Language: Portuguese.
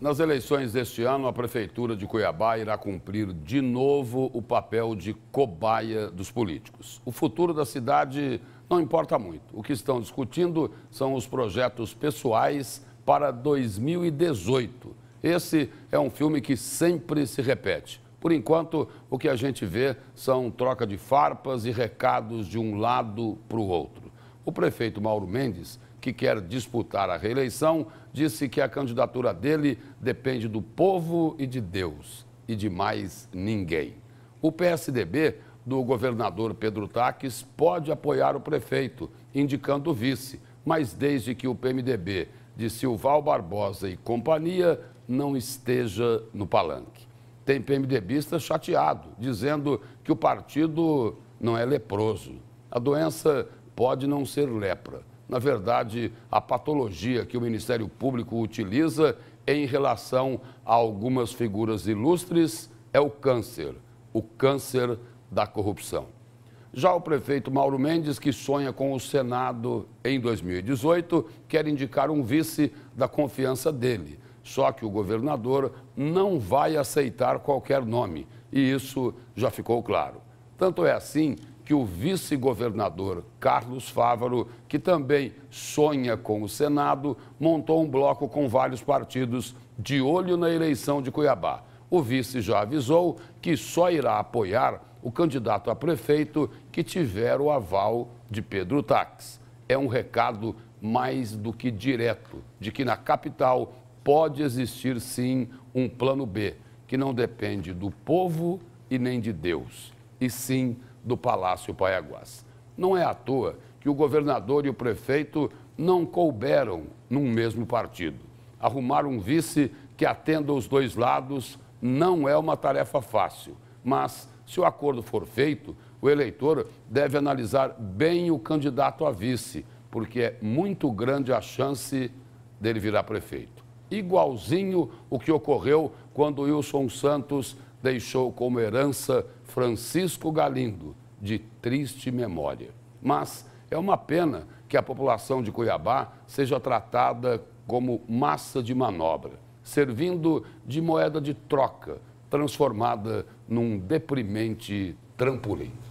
Nas eleições deste ano, a Prefeitura de Cuiabá irá cumprir de novo o papel de cobaia dos políticos. O futuro da cidade não importa muito. O que estão discutindo são os projetos pessoais para 2018. Esse é um filme que sempre se repete. Por enquanto, o que a gente vê são troca de farpas e recados de um lado para o outro. O prefeito Mauro Mendes que quer disputar a reeleição, disse que a candidatura dele depende do povo e de Deus e de mais ninguém. O PSDB do governador Pedro Taques pode apoiar o prefeito, indicando o vice, mas desde que o PMDB de Silval Barbosa e companhia não esteja no palanque. Tem PMDBista chateado, dizendo que o partido não é leproso. A doença pode não ser lepra, na verdade, a patologia que o Ministério Público utiliza em relação a algumas figuras ilustres é o câncer, o câncer da corrupção. Já o prefeito Mauro Mendes, que sonha com o Senado em 2018, quer indicar um vice da confiança dele. Só que o governador não vai aceitar qualquer nome, e isso já ficou claro. Tanto é assim que o vice-governador Carlos Fávaro, que também sonha com o Senado, montou um bloco com vários partidos de olho na eleição de Cuiabá. O vice já avisou que só irá apoiar o candidato a prefeito que tiver o aval de Pedro Tax. É um recado mais do que direto de que na capital pode existir sim um plano B, que não depende do povo e nem de Deus e sim do Palácio Paiaguás. Não é à toa que o governador e o prefeito não couberam num mesmo partido. Arrumar um vice que atenda os dois lados não é uma tarefa fácil, mas se o acordo for feito, o eleitor deve analisar bem o candidato a vice, porque é muito grande a chance dele virar prefeito igualzinho o que ocorreu quando Wilson Santos deixou como herança Francisco Galindo, de triste memória. Mas é uma pena que a população de Cuiabá seja tratada como massa de manobra, servindo de moeda de troca, transformada num deprimente trampolim.